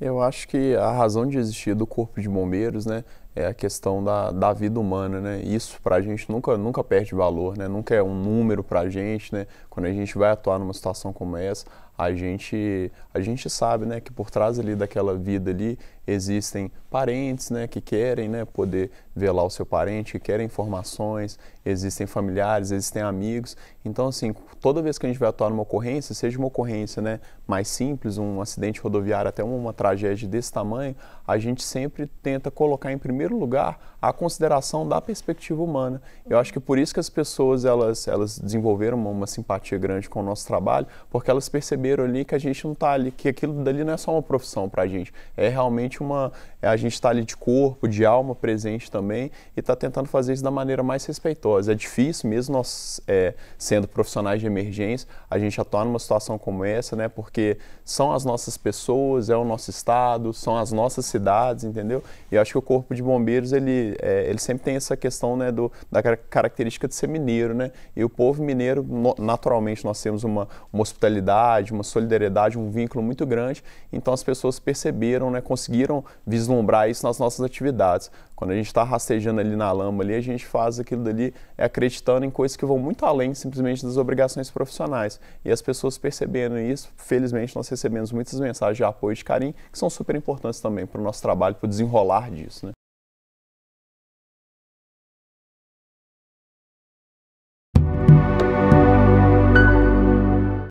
Eu acho que a razão de existir do Corpo de Bombeiros, né, é a questão da, da vida humana, né? Isso para a gente nunca, nunca perde valor, né? Nunca é um número para a gente, né? Quando a gente vai atuar numa situação como essa, a gente, a gente sabe, né? Que por trás ali daquela vida ali existem parentes, né? Que querem, né? Poder velar o seu parente, que querem informações, existem familiares, existem amigos. Então, assim, toda vez que a gente vai atuar numa ocorrência, seja uma ocorrência, né? Mais simples, um acidente rodoviário, até uma, uma tragédia desse tamanho, a gente sempre tenta colocar em primeiro primeiro lugar, a consideração da perspectiva humana. Eu acho que por isso que as pessoas elas, elas desenvolveram uma, uma simpatia grande com o nosso trabalho, porque elas perceberam ali que a gente não está ali, que aquilo dali não é só uma profissão para a gente, é realmente uma. É, a gente está ali de corpo, de alma presente também e está tentando fazer isso da maneira mais respeitosa. É difícil, mesmo nós é, sendo profissionais de emergência, a gente atuar numa situação como essa, né? Porque são as nossas pessoas, é o nosso estado, são as nossas cidades, entendeu? E eu acho que o corpo de bom Bombeiros ele, é, ele sempre tem essa questão né, do, da característica de ser mineiro, né? E o povo mineiro, no, naturalmente, nós temos uma, uma, hospitalidade, uma solidariedade, um vínculo muito grande. Então as pessoas perceberam, né, conseguiram vislumbrar isso nas nossas atividades. Quando a gente está rastejando ali na lama, ali, a gente faz aquilo dali é, acreditando em coisas que vão muito além simplesmente das obrigações profissionais. E as pessoas percebendo isso, felizmente nós recebemos muitas mensagens de apoio e de carinho, que são super importantes também para o nosso trabalho, para o desenrolar disso. Né?